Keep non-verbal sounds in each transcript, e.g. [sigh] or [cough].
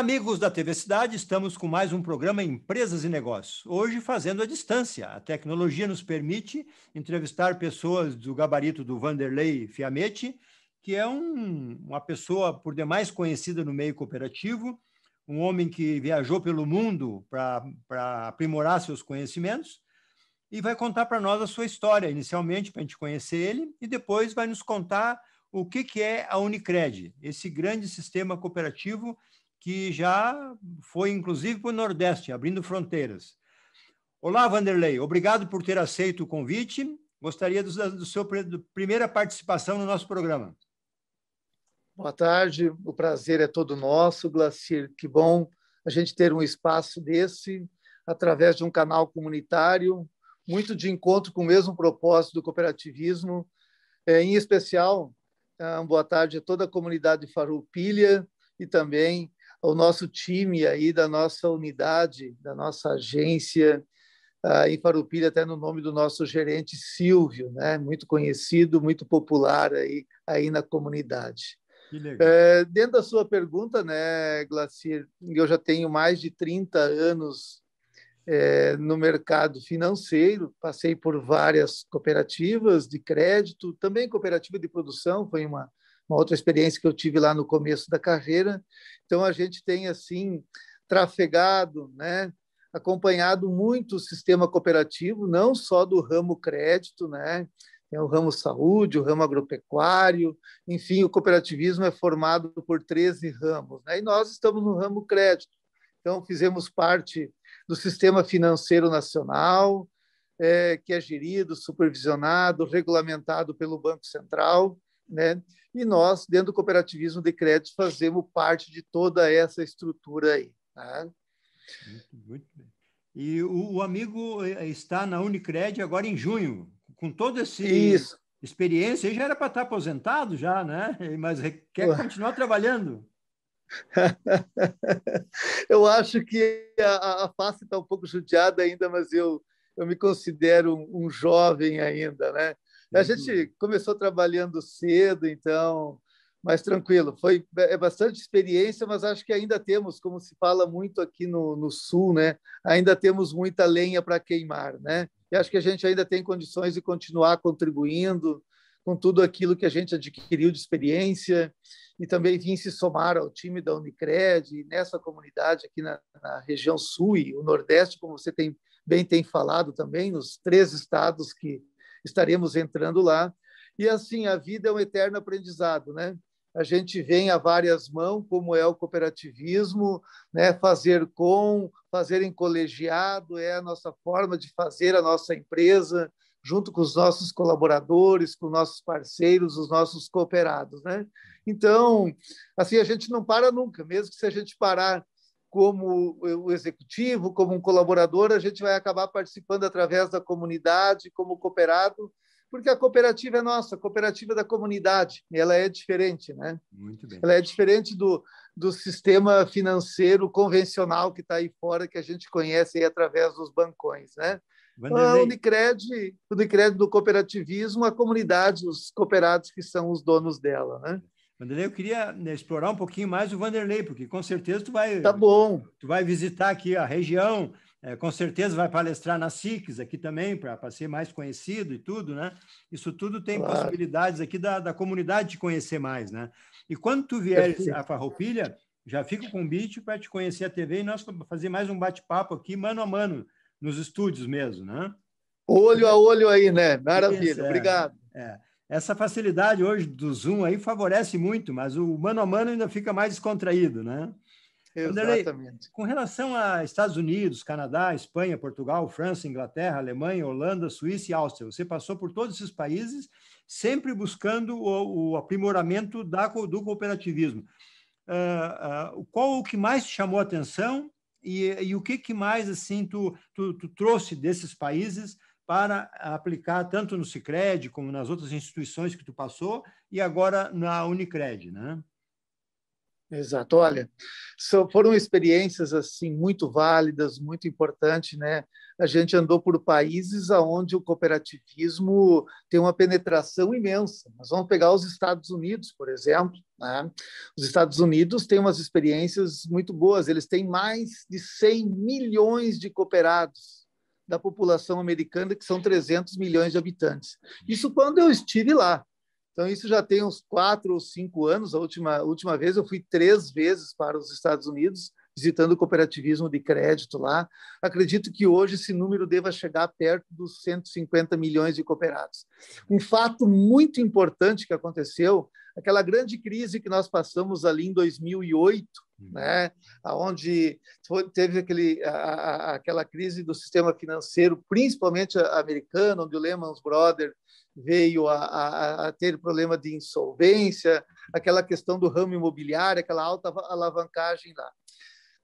amigos da TV Cidade, estamos com mais um programa Empresas e Negócios. Hoje fazendo a distância. A tecnologia nos permite entrevistar pessoas do gabarito do Vanderlei Fiametti, que é um, uma pessoa por demais conhecida no meio cooperativo, um homem que viajou pelo mundo para aprimorar seus conhecimentos e vai contar para nós a sua história, inicialmente para a gente conhecer ele e depois vai nos contar o que, que é a Unicred, esse grande sistema cooperativo que já foi inclusive para o Nordeste, abrindo fronteiras. Olá, Vanderlei, obrigado por ter aceito o convite. Gostaria do, do seu do, primeira participação no nosso programa. Boa tarde, o prazer é todo nosso, Glacir. Que bom a gente ter um espaço desse através de um canal comunitário, muito de encontro com o mesmo propósito do cooperativismo. É, em especial, ah, boa tarde a toda a comunidade Farroupilha e também o nosso time aí da nossa unidade, da nossa agência uh, em Farupilha, até no nome do nosso gerente Silvio, né? Muito conhecido, muito popular aí, aí na comunidade. É, dentro da sua pergunta, né, Glacir, eu já tenho mais de 30 anos é, no mercado financeiro, passei por várias cooperativas de crédito, também cooperativa de produção, foi uma, uma outra experiência que eu tive lá no começo da carreira. Então a gente tem assim trafegado, né, acompanhado muito o sistema cooperativo, não só do ramo crédito, né, tem o ramo saúde, o ramo agropecuário, enfim, o cooperativismo é formado por 13 ramos, né? E nós estamos no ramo crédito. Então fizemos parte do sistema financeiro nacional, é, que é gerido, supervisionado, regulamentado pelo Banco Central né? E nós, dentro do cooperativismo de crédito, fazemos parte de toda essa estrutura aí. Tá? Muito, muito bem. E o, o, amigo eh, está na Unicred agora em junho, com toda essa experiência, ele já era para estar aposentado já, né? Mas quer continuar trabalhando. [laughs] eu acho que a, a face está um pouco judiada ainda, mas eu, eu me considero um, um jovem ainda, né? A uhum. gente começou trabalhando cedo, então, mais tranquilo. Foi é, é bastante experiência, mas acho que ainda temos, como se fala muito aqui no, no Sul, né? Ainda temos muita lenha para queimar, né? E acho que a gente ainda tem condições de continuar contribuindo com tudo aquilo que a gente adquiriu de experiência e também vim se somar ao time da Unicred e nessa comunidade aqui na, na região sul e o Nordeste, como você tem bem tem falado também, nos três estados que estaremos entrando lá. E assim, a vida é um eterno aprendizado, né? A gente vem a várias mãos, como é o cooperativismo, né? fazer com, fazer em colegiado, é a nossa forma de fazer a nossa empresa, junto com os nossos colaboradores, com nossos parceiros, os nossos cooperados, né? Então, assim, a gente não para nunca, mesmo que se a gente parar como o executivo, como um colaborador, a gente vai acabar participando através da comunidade, como cooperado, porque a cooperativa é nossa, a cooperativa é da comunidade, ela é diferente, né? Muito bem. Ela é diferente do, do sistema financeiro convencional que está aí fora, que a gente conhece aí através dos bancões, né? O então, Unicred, o Unicred do cooperativismo, a comunidade, os cooperados que são os donos dela, né? Vanderlei, eu queria né, explorar um pouquinho mais o Vanderlei, porque com certeza tu vai. Tá bom. Tu vai visitar aqui a região, é, com certeza vai palestrar na SICS aqui também, para ser mais conhecido e tudo, né? Isso tudo tem claro. possibilidades aqui da, da comunidade de conhecer mais, né? E quando tu vieres à Farroupilha, já fica o convite para te conhecer a TV e nós fazer mais um bate-papo aqui, mano a mano, nos estúdios mesmo, né? Olho a olho aí, né? Maravilha, é, obrigado. É essa facilidade hoje do Zoom aí favorece muito, mas o mano a mano ainda fica mais descontraído, né? Exatamente. com relação a Estados Unidos, Canadá, Espanha, Portugal, França, Inglaterra, Alemanha, Holanda, Suíça e Áustria, você passou por todos esses países, sempre buscando o, o aprimoramento da, do cooperativismo. Uh, uh, qual o que mais te chamou a atenção e, e o que, que mais assim tu, tu, tu trouxe desses países para aplicar tanto no Sicredi como nas outras instituições que tu passou e agora na Unicred, né? Exato. Olha, foram experiências assim muito válidas, muito importantes, né? A gente andou por países aonde o cooperativismo tem uma penetração imensa. Mas vamos pegar os Estados Unidos, por exemplo. Né? Os Estados Unidos têm umas experiências muito boas. Eles têm mais de 100 milhões de cooperados da população americana, que são 300 milhões de habitantes. Uhum. Isso quando eu estive lá. Então, isso já tem uns quatro ou cinco anos. A última, última vez eu fui três vezes para os Estados Unidos, visitando o cooperativismo de crédito lá. Acredito que hoje esse número deva chegar perto dos 150 milhões de cooperados. Um fato muito importante que aconteceu, aquela grande crise que nós passamos ali em 2008, né? Aonde teve aquele a, a, aquela crise do sistema financeiro, principalmente americano, onde o Lehman Brothers veio a, a, a, ter problema de insolvência, aquela questão do ramo imobiliário, aquela alta alavancagem lá.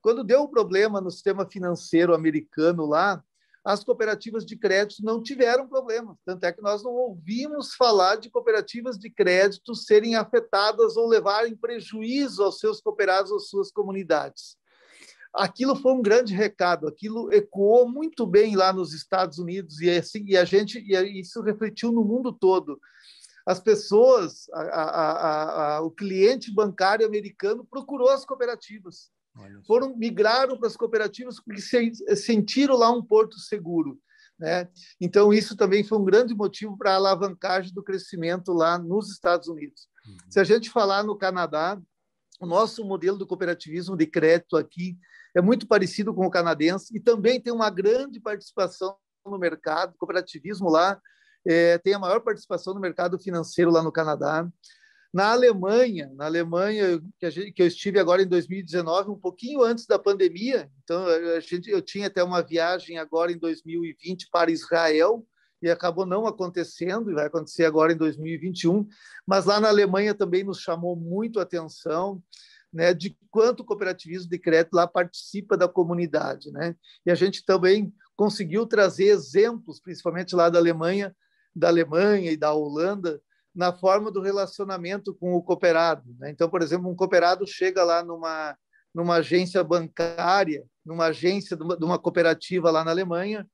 Quando deu o um problema no sistema financeiro americano lá, as cooperativas de crédito não tiveram problema. Tanto é que nós não ouvimos falar de cooperativas de crédito serem afetadas ou levarem prejuízo aos seus cooperados ou suas comunidades. Aquilo foi um grande recado, aquilo ecoou muito bem lá nos Estados Unidos e, assim, e a gente e isso refletiu no mundo todo. As pessoas, a, a, a, o cliente bancário americano procurou as cooperativas foram migraram para as cooperativas porque eh, sentiram lá um porto seguro. Né? Então, isso também foi um grande motivo para a alavancagem do crescimento lá nos Estados Unidos. Uhum. Se a gente falar no Canadá, o nosso modelo do cooperativismo de crédito aqui é muito parecido com o canadense e também tem uma grande participação no mercado. cooperativismo lá é, tem a maior participação no mercado financeiro lá no Canadá. Na Alemanha, na Alemanha que, gente, que, eu estive agora em 2019, um pouquinho antes da pandemia, então eh, a gente, eu tinha até uma viagem agora em 2020 para Israel e acabou não acontecendo e vai acontecer agora em 2021. Mas lá na Alemanha também nos chamou muito a atenção. Né, de quanto o cooperativismo de crédito lá participa da comunidade. Né? E a gente também conseguiu trazer exemplos, principalmente lá da Alemanha, da Alemanha e da Holanda, na forma do relacionamento com o cooperado. Né? Então, por exemplo, um cooperado chega lá numa, numa agência bancária, numa agência de uma, de uma cooperativa lá na Alemanha,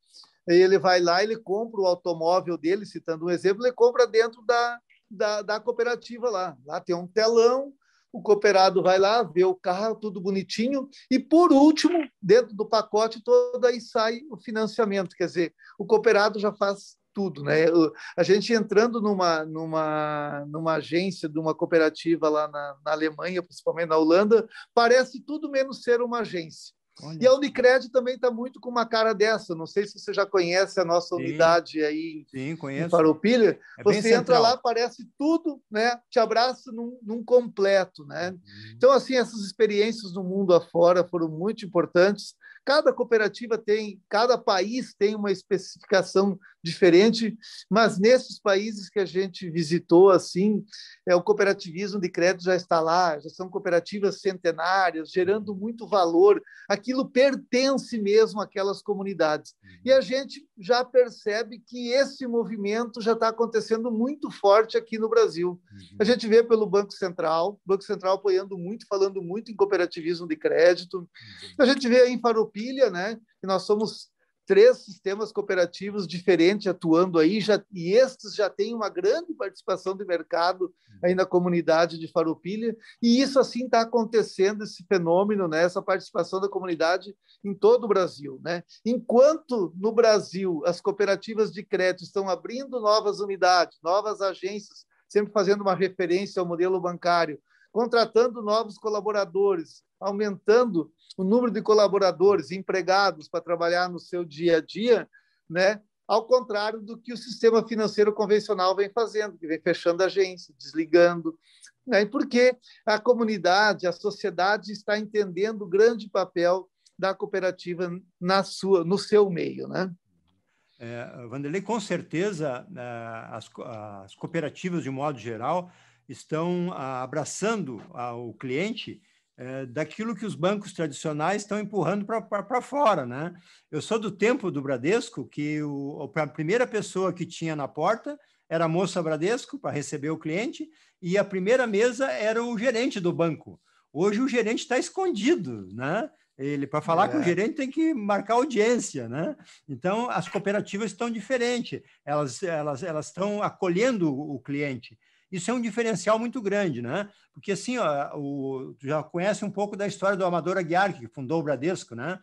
e ele vai lá, ele compra o automóvel dele, citando um exemplo, ele compra dentro da, da, da cooperativa lá. Lá tem um telão, o cooperado vai lá, vê o carro, tudo bonitinho, e por último, dentro do pacote todo aí sai o financiamento. Quer dizer, o cooperado já faz tudo, né? a gente entrando numa, numa, numa agência de uma cooperativa lá na, na Alemanha, principalmente na Holanda, parece tudo menos ser uma agência. Olha. E a Unicred também está muito com uma cara dessa. Não sei se você já conhece a nossa Sim. unidade aí Sim, conheço. em É você entra lá, parece tudo, né? Te abraça num, num completo, né? Uhum. Então, assim, essas experiências no mundo afora foram muito importantes. Cada cooperativa tem, cada país tem uma especificação diferente, mas nesses países que a gente visitou, assim, é, o cooperativismo de crédito já está lá, já são cooperativas centenárias, gerando uhum. muito valor, aquilo pertence mesmo àquelas comunidades. E a uhum. gente já percebe que esse movimento já está acontecendo muito forte aqui no Brasil. Uhum. A gente vê pelo Banco Central, Banco Central apoiando muito, falando muito em cooperativismo de crédito. A gente vê em Faropilha, né, que nós somos três sistemas cooperativos diferentes atuando aí, já, e estes já têm uma grande participação de mercado uhum. aí na comunidade de Farroupilha, e isso assim está acontecendo, esse fenômeno, né, essa participação da comunidade em todo o Brasil. Né? Enquanto no Brasil as cooperativas de crédito estão abrindo novas unidades, novas agências, sempre fazendo uma referência ao modelo bancário, contratando novos colaboradores, aumentando o número de colaboradores, empregados para trabalhar no seu dia a dia, né? ao contrário do que o sistema financeiro convencional vem fazendo, que vem fechando agência, desligando, né? porque a comunidade, a sociedade está entendendo o grande papel da cooperativa na sua, no seu meio, né? É, Vanderlei, com certeza é, as, as cooperativas de modo geral estão abraçando ah, o cliente é, daquilo que os bancos tradicionais estão empurrando para fora. Né? Eu sou do tempo do Bradesco, que o, a primeira pessoa que tinha na porta era a moça Bradesco para receber o cliente e a primeira mesa era o gerente do banco. Hoje o gerente está escondido, né? Ele para falar é. com o é. gerente tem que marcar audiência, né? Então as cooperativas estão diferentes, elas elas elas estão acolhendo o cliente, isso é um diferencial muito grande, né? Porque assim, ó, o, tu já conhece um pouco da história do Amador Aguiar, que fundou o Bradesco, né?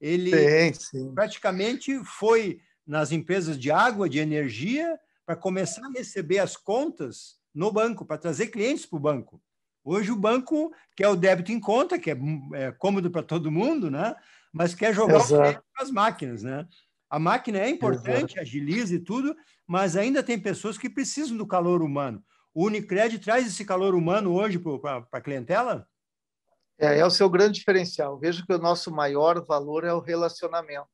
Ele sim, sim. praticamente foi nas empresas de água, de energia, para começar a receber as contas no banco, para trazer clientes para o banco. Hoje o banco quer o débito em conta, que é, é cômodo para todo mundo, né? Mas quer jogar Exato. o crédito para as máquinas, né? A máquina é importante, Exato. agiliza e tudo, mas ainda tem pessoas que precisam do calor humano. O Unicred traz esse calor humano hoje para a clientela? É, é o seu grande diferencial. Vejo que o nosso maior valor é o relacionamento.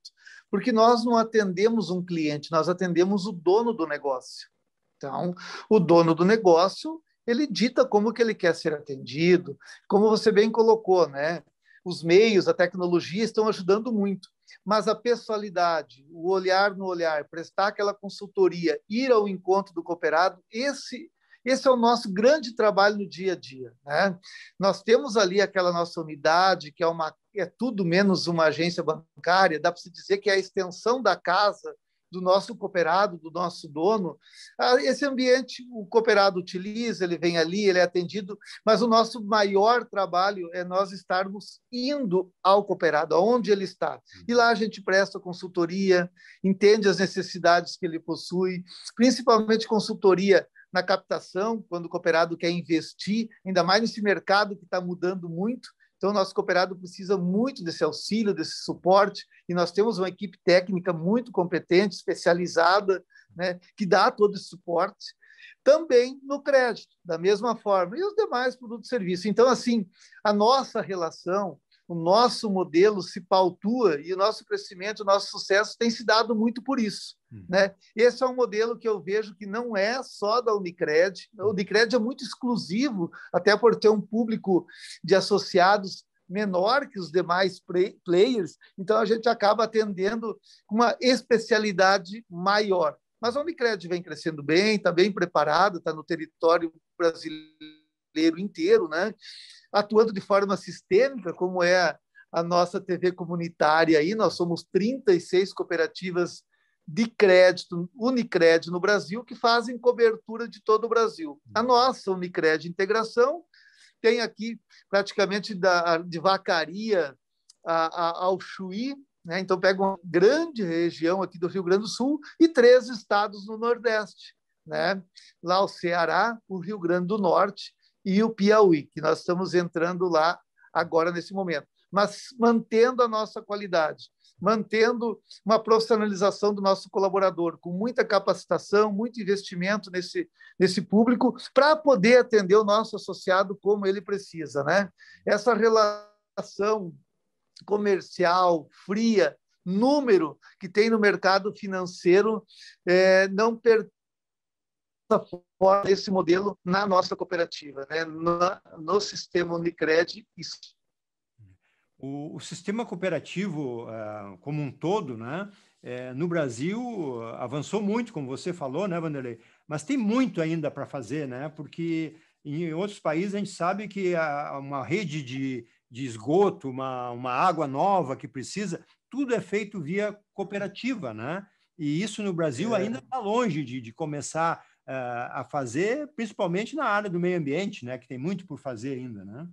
Porque nós não atendemos um cliente, nós atendemos o dono do negócio. Então, o dono do negócio, ele dita como que ele quer ser atendido, como você bem colocou, né? Os meios, a tecnologia estão ajudando muito, mas a pessoalidade, o olhar no olhar, prestar aquela consultoria, ir ao encontro do cooperado, esse esse é o nosso grande trabalho no dia a dia. Né? Nós temos ali aquela nossa unidade, que é, uma, é tudo menos uma agência bancária, dá para se dizer que é a extensão da casa do nosso cooperado, do nosso dono. Ah, esse ambiente o cooperado utiliza, ele vem ali, ele é atendido, mas o nosso maior trabalho é nós estarmos indo ao cooperado, aonde ele está. E lá a gente presta consultoria, entende as necessidades que ele possui, principalmente consultoria na captação, quando o cooperado quer investir, ainda mais nesse mercado que está mudando muito. Então, nosso cooperado precisa muito desse auxílio, desse suporte, e nós temos uma equipe técnica muito competente, especializada, né, que dá todo esse suporte. Também no crédito, da mesma forma, e os demais produtos e serviços. Então, assim, a nossa relação o nosso modelo se pautua e o nosso crescimento, o nosso sucesso tem se dado muito por isso. Uhum. Né? Esse é um modelo que eu vejo que não é só da Unicred. O uhum. Unicred é muito exclusivo, até por ter um público de associados menor que os demais players, então a gente acaba atendendo uma especialidade maior. Mas a Unicred vem crescendo bem, está bem preparada, está no território brasileiro brasileiro inteiro, né? atuando de forma sistêmica, como é a nossa TV comunitária aí, nós somos 36 cooperativas de crédito, Unicred no Brasil, que fazem cobertura de todo o Brasil. A nossa Unicred Integração tem aqui praticamente da, de Vacaria a, a, ao Chuí, né? então pega uma grande região aqui do Rio Grande do Sul e três estados no Nordeste. Né? Lá o Ceará, o Rio Grande do Norte e o Piauí, que nós estamos entrando lá agora nesse momento, mas mantendo a nossa qualidade, mantendo uma profissionalização do nosso colaborador, com muita capacitação, muito investimento nesse, nesse público, para poder atender o nosso associado como ele precisa. Né? Essa relação comercial, fria, número que tem no mercado financeiro, é, não pertence fora desse modelo na nossa cooperativa, né? no, no sistema Unicred. Isso. O, o sistema cooperativo uh, como um todo, né? É, no Brasil avançou muito, como você falou, né, Vanderlei? Mas tem muito ainda para fazer, né? Porque em outros países a gente sabe que há uma rede de, de esgoto, uma, uma água nova que precisa, tudo é feito via cooperativa, né? E isso no Brasil é. ainda está longe de, de começar eh, a fazer, principalmente na área do meio ambiente, né, que tem muito por fazer ainda, né?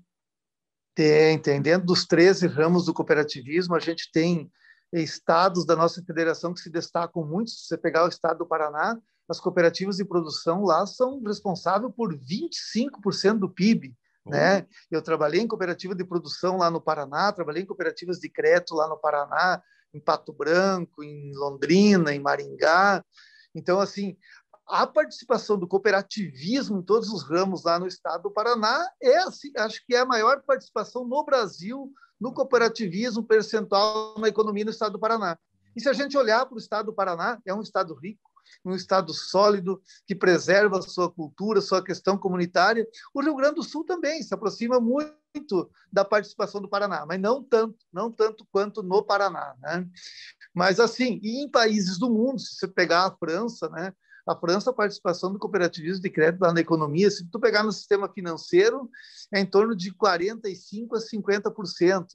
Tem, tem. Dentro dos 13 ramos do cooperativismo, a gente tem estados da nossa federação que se destacam muito. Se você pegar o estado do Paraná, as cooperativas de produção lá são responsáveis por 25% do PIB. Né? Eu trabalhei em cooperativa de produção lá no Paraná, trabalhei em cooperativas de crédito lá no Paraná, em Pato Branco, em Londrina, em Maringá. Então, assim, a participação do cooperativismo em todos os ramos lá no estado do Paraná é, assim, acho que é a maior participação no Brasil no cooperativismo percentual na economia no estado do Paraná. E se a gente olhar para o estado do Paraná, é um estado rico, um estado sólido, que preserva a sua cultura, sua questão comunitária. O Rio Grande do Sul também se aproxima muito da participação do Paraná, mas não tanto, não tanto quanto no Paraná. Né? Mas, assim, e em países do mundo, se você pegar a França, né, a França, a participação do cooperativismo de crédito na economia, se tu pegar no sistema financeiro, é em torno de 45% a 50%.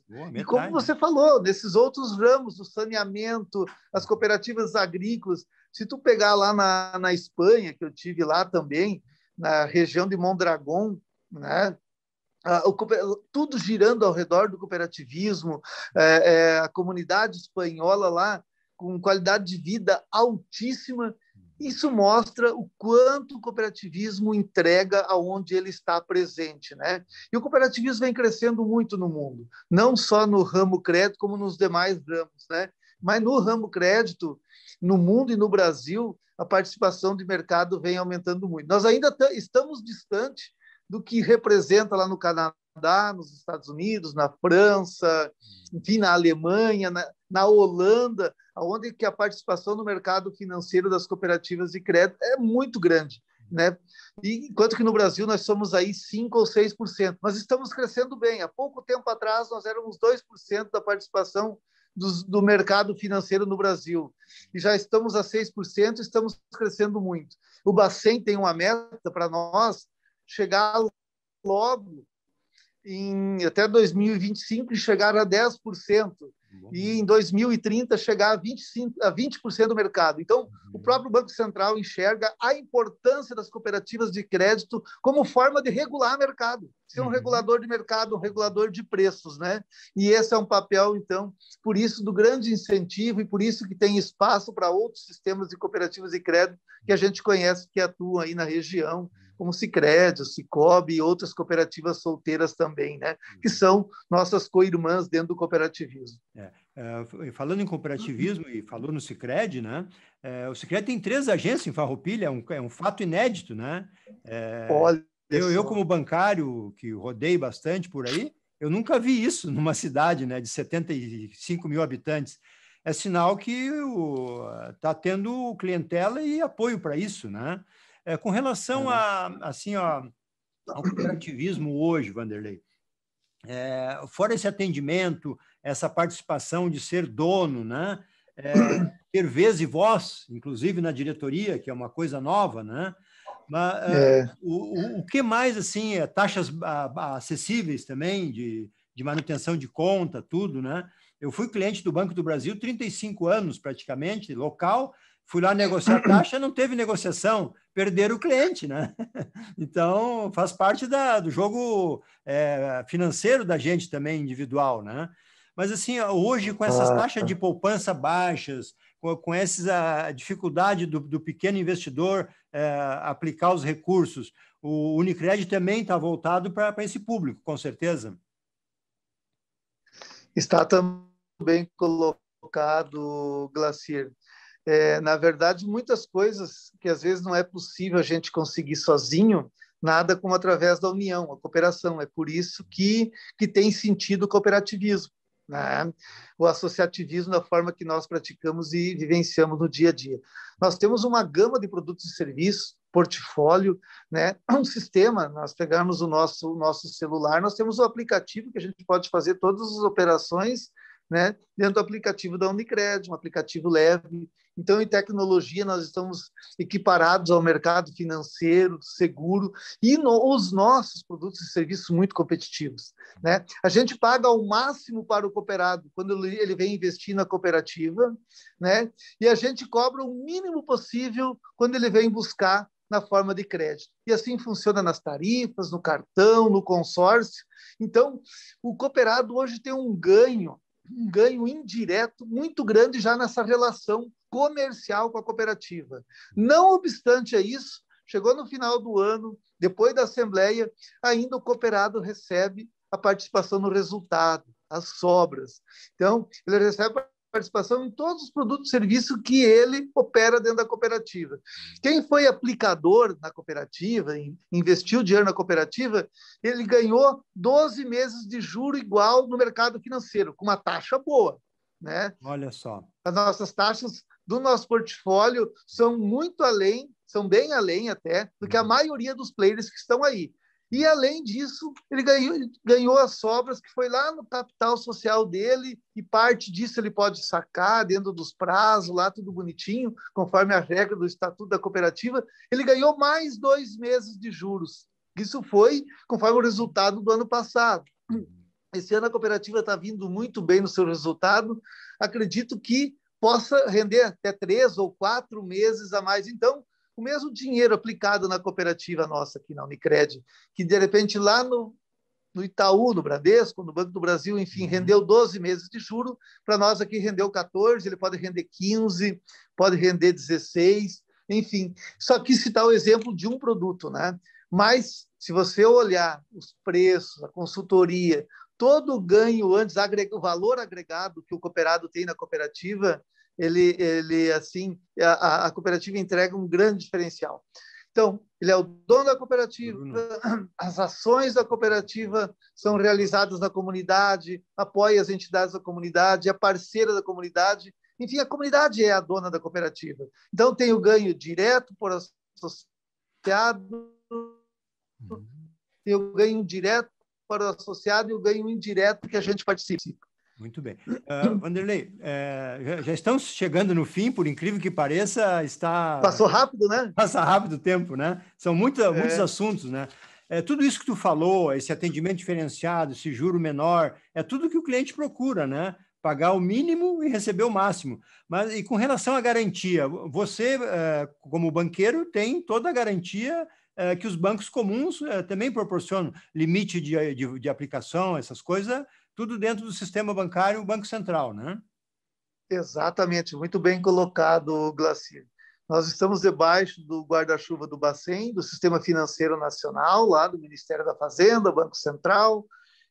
Boa, metade, e como você né? falou, nesses outros ramos, o saneamento, as cooperativas agrícolas, se tu pegar lá na, na Espanha, que eu tive lá também, na região de Mondragon, né? o, tudo girando ao redor do cooperativismo, é, é, a comunidade espanhola lá com qualidade de vida altíssima isso mostra o quanto o cooperativismo entrega aonde ele está presente. Né? E o cooperativismo vem crescendo muito no mundo, não só no ramo crédito, como nos demais ramos. Né? Mas no ramo crédito, no mundo e no Brasil, a participação de mercado vem aumentando muito. Nós ainda estamos distantes do que representa lá no Canadá, nos Estados Unidos, na França, hum. enfim, na Alemanha, na, na Holanda, onde que a participação no mercado financeiro das cooperativas de crédito é muito grande. Né? E, enquanto que no Brasil nós somos aí 5 ou 6%, mas estamos crescendo bem. Há pouco tempo atrás nós éramos 2% da participação do, do, mercado financeiro no Brasil. E já estamos a 6%, estamos crescendo muito. O Bacen tem uma meta para nós chegar logo em até 2025 chegar a 10% uhum. e em 2030 chegar a 25 a 20% do mercado. Então, uhum. o próprio Banco Central enxerga a importância das cooperativas de crédito como forma de regular o mercado, ser um uhum. regulador de mercado, um regulador de preços, né? E esse é um papel então, por isso do grande incentivo e por isso que tem espaço para outros sistemas de cooperativas de crédito que a uhum. gente conhece que atuam aí na região como o Cicred, o Cicobi e outras cooperativas solteiras também, né? que uhum. são nossas co-irmãs dentro do cooperativismo. É. É, falando em cooperativismo e falou no Cicred, né? É, o Cicred tem três agências em Farroupilha, é um, é um fato inédito, né? É, Olha eu, eu, como bancário, que rodei bastante por aí, eu nunca vi isso [laughs] numa cidade né, de 75 mil habitantes. É sinal que está tendo clientela e apoio para isso, né? É, com relação uhum. a, assim, ó, ao cooperativismo hoje, Vanderlei, é, fora esse atendimento, essa participação de ser dono, né? É, ter vez e voz, inclusive na diretoria, que é uma coisa nova, né? Mas, é, é. o, o, o, que mais, assim, é, taxas acessíveis também de, de manutenção de conta, tudo, né? Eu fui cliente do Banco do Brasil 35 anos, praticamente, local, Fui lá negociar a taxa, não teve negociação, perderam o cliente, né? [laughs] Então, faz parte da, do jogo é, financeiro da gente também, individual, né? Mas, assim, hoje, com essas ah, taxas tá. de poupança baixas, com, com essa dificuldade do, do pequeno investidor é, aplicar os recursos, o Unicred também está voltado para esse público, com certeza. Está também colocado, Glacier, é, na verdade, muitas coisas que às vezes não é possível a gente conseguir sozinho, nada como através da união, a cooperação. É por isso que, que tem sentido o cooperativismo, né? o associativismo da forma que nós praticamos e vivenciamos no dia a dia. Nós temos uma gama de produtos e serviços, portfólio, né? [clears throat] um sistema, nós pegarmos o nosso, o nosso celular, nós temos o um aplicativo que a gente pode fazer todas as operações né? dentro do aplicativo da Unicred, um aplicativo leve. Então, em tecnologia, nós estamos equiparados ao mercado financeiro, seguro, e no, os nossos produtos e serviços muito competitivos. Né? A gente paga ao máximo para o cooperado, quando ele vem investir na cooperativa, né? e a gente cobra o mínimo possível quando ele vem buscar na forma de crédito. E assim funciona nas tarifas, no cartão, no consórcio. Então, o cooperado hoje tem um ganho um ganho indireto muito grande já nessa relação comercial com a cooperativa. Não obstante isso, chegou no final do ano, depois da assembleia, ainda o cooperado recebe a participação no resultado, as sobras. Então, ele recebe a participação em todos os produtos e serviços que ele opera dentro da cooperativa. Quem foi aplicador na cooperativa, investiu dinheiro na cooperativa, ele ganhou 12 meses de juro igual no mercado financeiro, com uma taxa boa. Né? Olha só. As nossas taxas do nosso portfólio são muito além, são bem além até, do que a uhum. maioria dos players que estão aí. E, além disso, ele ganhou, ganhou as sobras, que foi lá no capital social dele, e parte disso ele pode sacar dentro dos prazos, lá tudo bonitinho, conforme a regra do Estatuto da Cooperativa. Ele ganhou mais dois meses de juros. Isso foi conforme o resultado do ano passado. Esse ano a cooperativa está vindo muito bem no seu resultado. Acredito que possa render até três ou quatro meses a mais. Então, o mesmo dinheiro aplicado na cooperativa nossa aqui na Unicred, que de repente lá no, no Itaú, no Bradesco, no Banco do Brasil, enfim, uhum. rendeu 12 meses de juro, para nós aqui rendeu 14, ele pode render 15, pode render 16, enfim. Só que citar o exemplo de um produto, né? Mas se você olhar os preços, a consultoria, todo o ganho antes, o valor agregado que o cooperado tem na cooperativa, ele, ele assim, a, a, cooperativa entrega um grande diferencial. Então, ele é o dono da cooperativa, Bruno. [clears throat] as ações da cooperativa são realizadas na comunidade, apoia as entidades da comunidade, é parceira da comunidade, enfim, a comunidade é a dona da cooperativa. Então, tem o ganho direto por associado, uhum. tem o ganho direto para o associado e o ganho indireto que a gente participa. Muito bem. Uh, Vanderlei, eh, já, já, estamos chegando no fim, por incrível que pareça, está... Passou rápido, né? Passa rápido o tempo, né? São é. muitos assuntos, né? É, tudo isso que tu falou, esse atendimento diferenciado, esse juro menor, é tudo que o cliente procura, né? Pagar o mínimo e receber o máximo. Mas e com relação à garantia, você, eh, como banqueiro, tem toda a garantia eh, que os bancos comuns também proporcionam, limite de, de, de aplicação, essas coisas tudo dentro do sistema bancário Banco Central, né? Exatamente, muito bem colocado, Glacir. Nós estamos debaixo do guarda-chuva do Bacen, do Sistema Financeiro Nacional, lá do Ministério da Fazenda, Banco Central,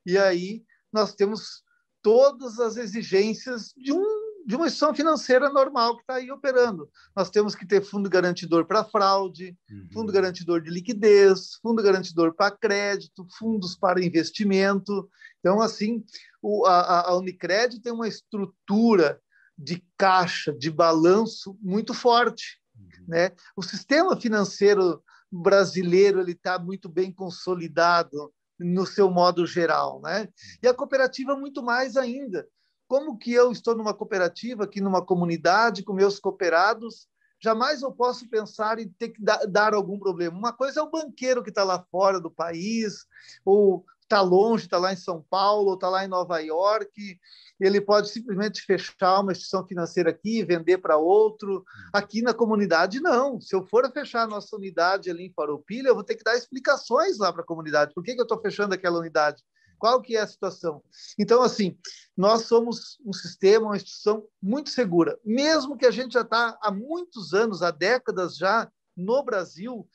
e aí nós temos todas as exigências de um de uma instituição financeira normal que está aí operando. Nós temos que ter fundo garantidor para fraude, uhum. fundo garantidor de liquidez, fundo garantidor para crédito, fundos para investimento. Então, assim, o, a, a Unicred tem uma estrutura de caixa, de balanço muito forte. Uhum. Né? O sistema financeiro brasileiro ele está muito bem consolidado no seu modo geral, né? Uhum. E a cooperativa muito mais ainda, como que eu estou numa cooperativa, aqui numa comunidade, com meus cooperados, jamais eu posso pensar em ter que dar algum problema. Uma coisa é o banqueiro que está lá fora do país, ou está longe, está lá em São Paulo, ou está lá em Nova York, ele pode simplesmente fechar uma instituição financeira aqui e vender para outro. Aqui na comunidade, não. Se eu for fechar a nossa unidade ali em Farroupilha, eu vou ter que dar explicações lá para a comunidade. Por que, que eu estou fechando aquela unidade? Qual que é a situação? Então, assim, nós somos um sistema, uma instituição muito segura. Mesmo que a gente já está há muitos anos, há décadas já, no Brasil,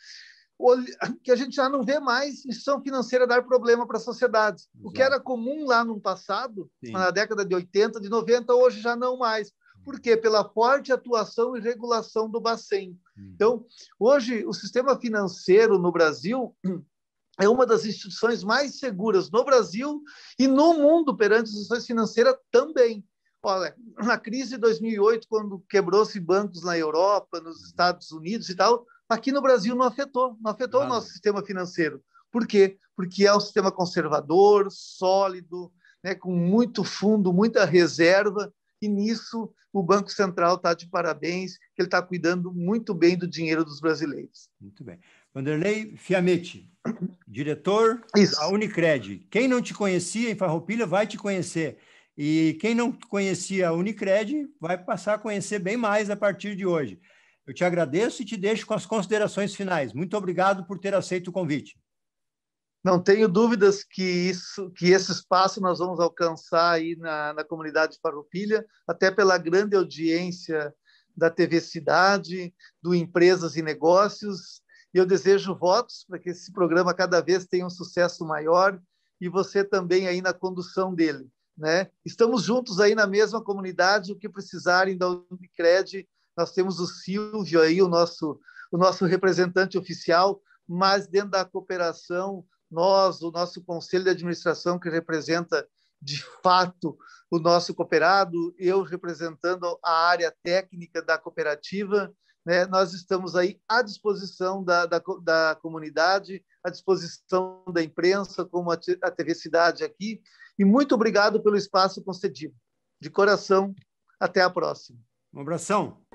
[laughs] que a gente já não vê mais instituição financeira dar problema para a sociedade. Exato. O que era comum lá no passado, Sim. na década de 80, de 90, hoje já não mais. Por quê? Pela forte atuação e regulação do Bacen. Hum. Então, hoje, o sistema financeiro no Brasil [clears throat] é uma das instituições mais seguras no Brasil e no mundo perante as instituições financeiras também. Olha, na [clears throat] crise de 2008, quando quebrou-se bancos na Europa, nos uhum. Estados Unidos e tal, aqui no Brasil não afetou, não afetou claro. o nosso sistema financeiro. Por quê? Porque é um sistema conservador, sólido, né, com muito fundo, muita reserva, e nisso o Banco Central está de parabéns, ele está cuidando muito bem do dinheiro dos brasileiros. Muito bem. Vanderlei Fiametti. [clears throat] diretor Isso. da Unicred. Quem não te conhecia em Farroupilha vai te conhecer. E quem não conhecia a Unicred vai passar a conhecer bem mais a partir de hoje. Eu te agradeço e te deixo com as considerações finais. Muito obrigado por ter aceito o convite. Não tenho dúvidas que isso, que esse espaço nós vamos alcançar aí na, na comunidade de Farroupilha, até pela grande audiência da TV Cidade, do Empresas e Negócios, e eu desejo votos para que esse programa cada vez tenha um sucesso maior e você também aí na condução dele. Né? Estamos juntos aí na mesma comunidade, o que precisarem da Unicred, nós temos o Silvio aí, o nosso, o nosso representante oficial, mas dentro da cooperação, nós, o nosso conselho de administração que representa de fato o nosso cooperado, eu representando a área técnica da cooperativa né, nós estamos aí à disposição da, da, da, comunidade, à disposição da imprensa, como a, a TV Cidade aqui. E muito obrigado pelo espaço concedido. De coração, até a próxima. Um abração.